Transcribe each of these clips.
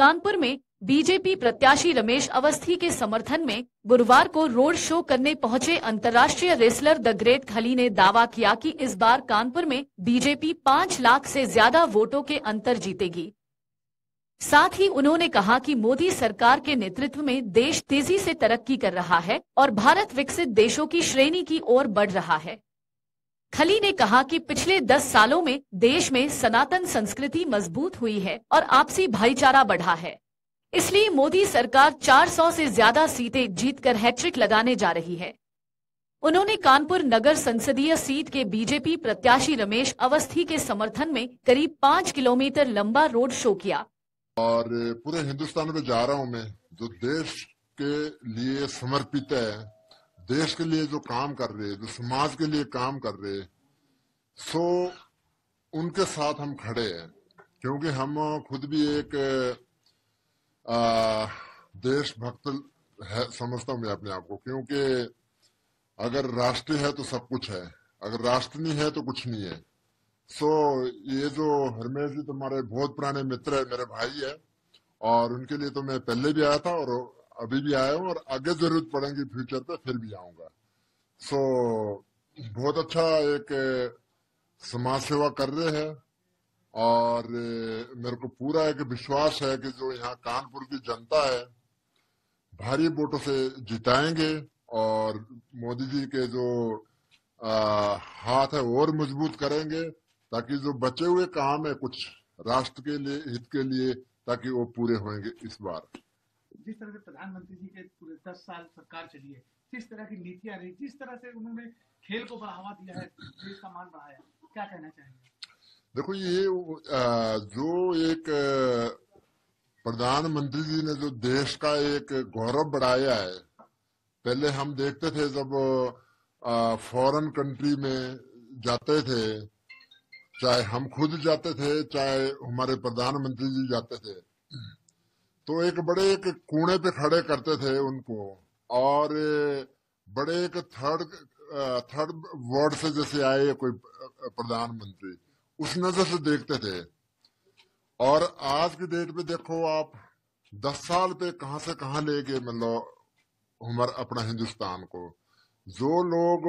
कानपुर में बीजेपी प्रत्याशी रमेश अवस्थी के समर्थन में गुरुवार को रोड शो करने पहुंचे अंतर्राष्ट्रीय रेसलर द ग्रेट खली ने दावा किया कि इस बार कानपुर में बीजेपी पाँच लाख से ज्यादा वोटों के अंतर जीतेगी साथ ही उन्होंने कहा कि मोदी सरकार के नेतृत्व में देश तेजी से तरक्की कर रहा है और भारत विकसित देशों की श्रेणी की ओर बढ़ रहा है खली ने कहा कि पिछले दस सालों में देश में सनातन संस्कृति मजबूत हुई है और आपसी भाईचारा बढ़ा है इसलिए मोदी सरकार 400 से ज्यादा सीटें जीतकर हैट्रिक लगाने जा रही है उन्होंने कानपुर नगर संसदीय सीट के बीजेपी प्रत्याशी रमेश अवस्थी के समर्थन में करीब पाँच किलोमीटर लंबा रोड शो किया और पूरे हिंदुस्तान में जा रहा हूँ मैं जो देश के लिए समर्पित है देश के लिए जो काम कर रहे जो समाज के लिए काम कर रहे सो उनके साथ हम खड़े हैं क्योंकि हम खुद भी एक देशभक्त है समझता हूं मैं अपने आप को क्योंकि अगर राष्ट्र है तो सब कुछ है अगर राष्ट्र नहीं है तो कुछ नहीं है सो ये जो हरमेश जी तुम्हारे बहुत पुराने मित्र है मेरे भाई है और उनके लिए तो मैं पहले भी आया था और अभी भी आया हूँ और आगे जरूरत पड़ेगी फ्यूचर पे फिर भी आऊंगा सो so, बहुत अच्छा एक समाज सेवा कर रहे हैं और मेरे को पूरा एक विश्वास है कि जो यहाँ कानपुर की जनता है भारी वोटों से जिताएंगे और मोदी जी के जो आ, हाथ है और मजबूत करेंगे ताकि जो बचे हुए काम है कुछ राष्ट्र के लिए हित के लिए ताकि वो पूरे होंगे इस बार जिस तरह से प्रधानमंत्री जी के पूरे दस साल सरकार चली है जिस तरह की नीतियां रही जिस तरह से उन्होंने खेल को बढ़ावा दिया है देश का मान बढ़ाया क्या कहना चाहेंगे देखो ये जो एक प्रधानमंत्री जी ने जो देश का एक गौरव बढ़ाया है पहले हम देखते थे जब फॉरेन कंट्री में जाते थे चाहे हम खुद जाते थे चाहे हमारे प्रधानमंत्री जी जाते थे तो एक बड़े एक कोने पे खड़े करते थे उनको और बड़े एक थर्ड थर्ड वार्ड से जैसे आए कोई प्रधानमंत्री उस नजर से देखते थे और आज की डेट में देखो आप दस साल पे कहा से कहा ले गए मतलब हमारा अपना हिंदुस्तान को जो लोग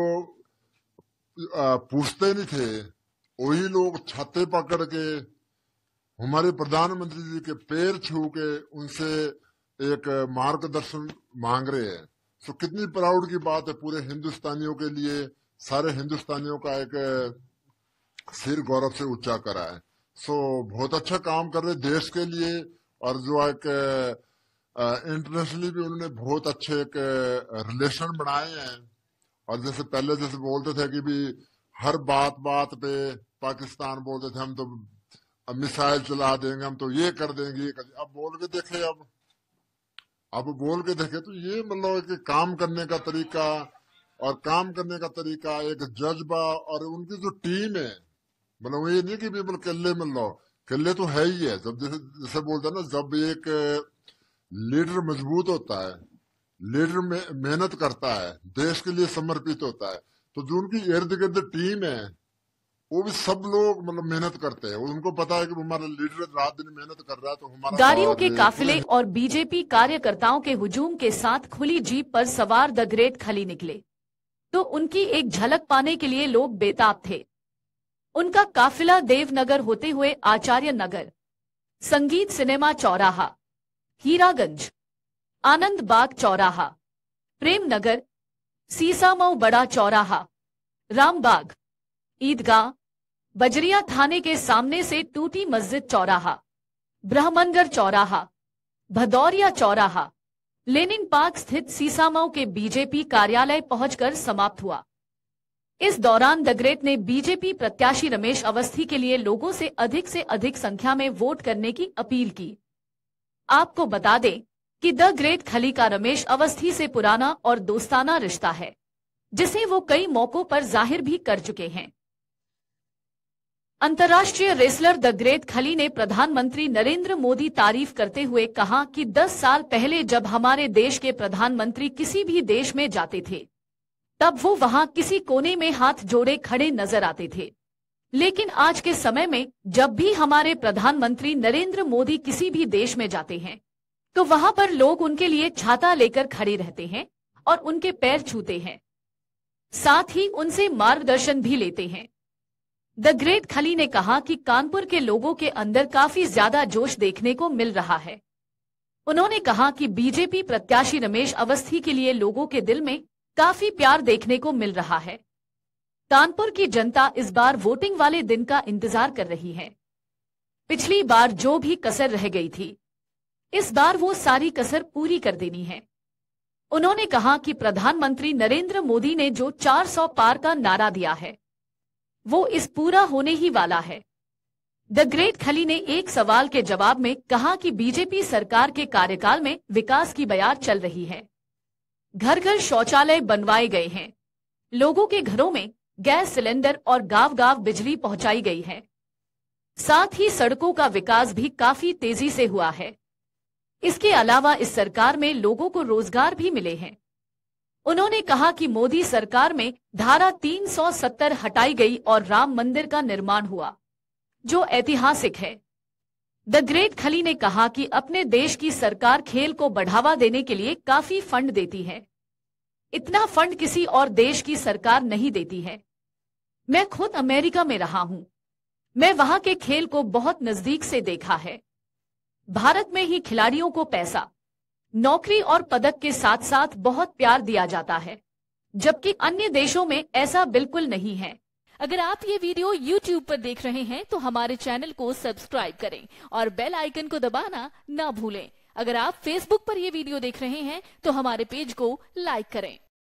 पूछते नहीं थे वही लोग छाते पकड़ के हमारे प्रधानमंत्री जी के पैर छू के उनसे एक मार्गदर्शन मांग रहे हैं सो कितनी प्राउड की बात है पूरे हिंदुस्तानियों के लिए सारे हिंदुस्तानियों का एक सिर गौरव से ऊंचा करा है सो बहुत अच्छा काम कर रहे देश के लिए और जो एक इंटरनेशनली भी उन्होंने बहुत अच्छे एक रिलेशन बनाए हैं और जैसे पहले जैसे बोलते थे कि भी हर बात बात पे पाकिस्तान बोलते थे हम तो अब मिसाइल चला देंगे हम तो ये कर देंगे ये कर देंगे। अब बोल के देखे अब अब बोल के देखे तो ये मतलब कि काम करने का तरीका और काम करने का तरीका एक जज्बा और उनकी जो टीम है मतलब ये नहीं कि बिल्कुल किले मतलब लो किले तो है ही है जब जैसे जैसे बोलते ना जब एक लीडर मजबूत होता है लीडर मेहनत करता है देश के लिए समर्पित होता है तो जो उनकी इर्द गिर्द टीम है वो भी सब लोग मतलब मेहनत करते हैं उनको पता है कि हमारा लीडर रात दिन मेहनत कर रहा है तो हमारा गाड़ियों के काफिले और बीजेपी कार्यकर्ताओं के हुजूम के साथ खुली जीप पर सवार द ग्रेट खली निकले तो उनकी एक झलक पाने के लिए लोग बेताब थे उनका काफिला देवनगर होते हुए आचार्य नगर संगीत सिनेमा चौराहा हीरागंज आनंद बाग चौराहा प्रेम नगर सीसामऊ बड़ा चौराहा रामबाग ईदगाह बजरिया थाने के सामने से टूटी मस्जिद चौराहा ब्रह्मंदर चौराहा भदौरिया चौराहा लेनिन पार्क स्थित सीसामऊ के बीजेपी कार्यालय पहुंचकर समाप्त हुआ इस दौरान द ग्रेट ने बीजेपी प्रत्याशी रमेश अवस्थी के लिए लोगों से अधिक से अधिक संख्या में वोट करने की अपील की आपको बता दें कि द ग्रेट खली का रमेश अवस्थी से पुराना और दोस्ताना रिश्ता है जिसे वो कई मौकों पर जाहिर भी कर चुके हैं अंतर्राष्ट्रीय रेसलर द ग्रेट खली ने प्रधानमंत्री नरेंद्र मोदी तारीफ करते हुए कहा कि 10 साल पहले जब हमारे देश के प्रधानमंत्री किसी भी देश में जाते थे तब वो वहां किसी कोने में हाथ जोड़े खड़े नजर आते थे लेकिन आज के समय में जब भी हमारे प्रधानमंत्री नरेंद्र मोदी किसी भी देश में जाते हैं तो वहां पर लोग उनके लिए छाता लेकर खड़े रहते हैं और उनके पैर छूते हैं साथ ही उनसे मार्गदर्शन भी लेते हैं द ग्रेट खली ने कहा कि कानपुर के लोगों के अंदर काफी ज्यादा जोश देखने को मिल रहा है उन्होंने कहा कि बीजेपी प्रत्याशी रमेश अवस्थी के लिए लोगों के दिल में काफी प्यार देखने को मिल रहा है कानपुर की जनता इस बार वोटिंग वाले दिन का इंतजार कर रही है पिछली बार जो भी कसर रह गई थी इस बार वो सारी कसर पूरी कर देनी है उन्होंने कहा कि प्रधानमंत्री नरेंद्र मोदी ने जो 400 पार का नारा दिया है वो इस पूरा होने ही वाला है द ग्रेट खली ने एक सवाल के जवाब में कहा कि बीजेपी सरकार के कार्यकाल में विकास की बयार चल रही है घर घर शौचालय बनवाए गए हैं लोगों के घरों में गैस सिलेंडर और गांव गांव बिजली पहुंचाई गई है साथ ही सड़कों का विकास भी काफी तेजी से हुआ है इसके अलावा इस सरकार में लोगों को रोजगार भी मिले हैं उन्होंने कहा कि मोदी सरकार में धारा 370 हटाई गई और राम मंदिर का निर्माण हुआ जो ऐतिहासिक है द ग्रेट खली ने कहा कि अपने देश की सरकार खेल को बढ़ावा देने के लिए काफी फंड देती है इतना फंड किसी और देश की सरकार नहीं देती है मैं खुद अमेरिका में रहा हूं मैं वहां के खेल को बहुत नजदीक से देखा है भारत में ही खिलाड़ियों को पैसा नौकरी और पदक के साथ साथ बहुत प्यार दिया जाता है जबकि अन्य देशों में ऐसा बिल्कुल नहीं है अगर आप ये वीडियो YouTube पर देख रहे हैं तो हमारे चैनल को सब्सक्राइब करें और बेल आइकन को दबाना ना भूलें अगर आप Facebook पर ये वीडियो देख रहे हैं तो हमारे पेज को लाइक करें